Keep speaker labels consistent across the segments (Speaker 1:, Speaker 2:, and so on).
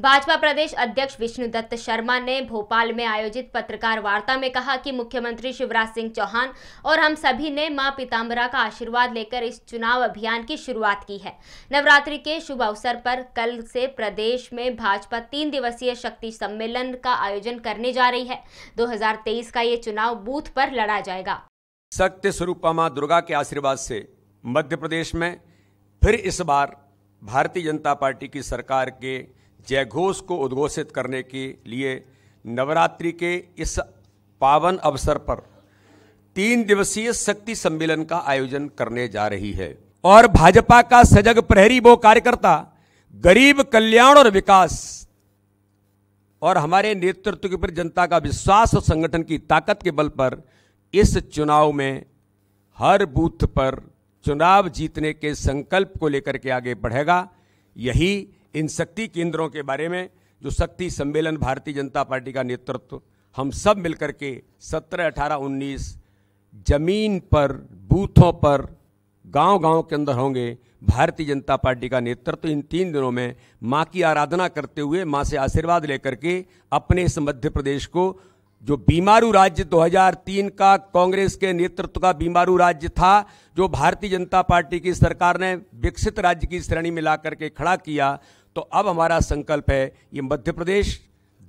Speaker 1: भाजपा प्रदेश अध्यक्ष विष्णुदत्त शर्मा ने भोपाल में आयोजित पत्रकार वार्ता में कहा कि मुख्यमंत्री शिवराज सिंह चौहान और हम सभी ने मां पीताम्बरा का आशीर्वाद लेकर इस चुनाव अभियान की शुरुआत की है नवरात्रि के शुभ अवसर पर कल से प्रदेश में भाजपा तीन दिवसीय शक्ति सम्मेलन का आयोजन करने जा रही है दो का ये चुनाव बूथ पर लड़ा जाएगा
Speaker 2: सत्य स्वरूपा माँ दुर्गा के आशीर्वाद से मध्य प्रदेश में फिर इस बार भारतीय जनता पार्टी की सरकार के जयघोष को उद्घोषित करने के लिए नवरात्रि के इस पावन अवसर पर तीन दिवसीय शक्ति सम्मेलन का आयोजन करने जा रही है और भाजपा का सजग प्रहरी वो कार्यकर्ता गरीब कल्याण और विकास और हमारे नेतृत्व के ऊपर जनता का विश्वास और संगठन की ताकत के बल पर इस चुनाव में हर बूथ पर चुनाव जीतने के संकल्प को लेकर के आगे बढ़ेगा यही इन शक्ति केंद्रों के बारे में जो शक्ति सम्मेलन भारतीय जनता पार्टी का नेतृत्व हम सब मिलकर के 17, 18, 19 जमीन पर बूथों पर गांव-गांव के अंदर होंगे भारतीय जनता पार्टी का नेतृत्व इन तीन दिनों में माँ की आराधना करते हुए माँ से आशीर्वाद लेकर के अपने इस मध्य प्रदेश को जो बीमारू राज्य 2003 का कांग्रेस के नेतृत्व का बीमारू राज्य था जो भारतीय जनता पार्टी की सरकार ने विकसित राज्य की श्रेणी में ला करके खड़ा किया तो अब हमारा संकल्प है ये मध्य प्रदेश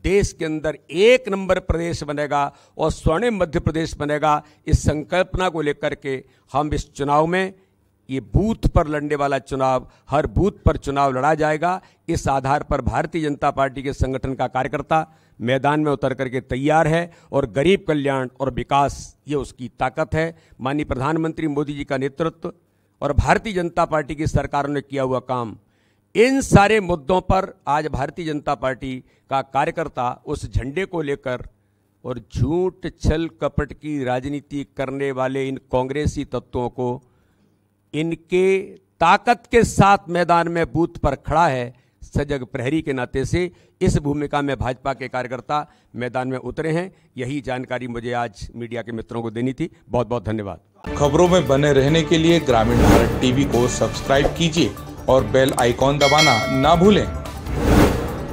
Speaker 2: देश के अंदर एक नंबर प्रदेश बनेगा और स्वर्णिम मध्य प्रदेश बनेगा इस संकल्पना को लेकर के हम इस चुनाव में ये बूथ पर लड़ने वाला चुनाव हर बूथ पर चुनाव लड़ा जाएगा इस आधार पर भारतीय जनता पार्टी के संगठन का कार्यकर्ता मैदान में उतर करके तैयार है और गरीब कल्याण और विकास ये उसकी ताकत है माननीय प्रधानमंत्री मोदी जी का नेतृत्व और भारतीय जनता पार्टी की सरकारों ने किया हुआ काम इन सारे मुद्दों पर आज भारतीय जनता पार्टी का कार्यकर्ता उस झंडे को लेकर और झूठ छल कपट की राजनीति करने वाले इन कांग्रेसी तत्वों को इनके ताकत के साथ मैदान में बूथ पर खड़ा है सजग प्रहरी के नाते से इस भूमिका में भाजपा के कार्यकर्ता मैदान में उतरे हैं यही जानकारी मुझे आज मीडिया के मित्रों को देनी थी बहुत बहुत धन्यवाद खबरों में बने रहने के लिए ग्रामीण भारत टीवी को सब्सक्राइब कीजिए और बेल आइकॉन दबाना ना भूलें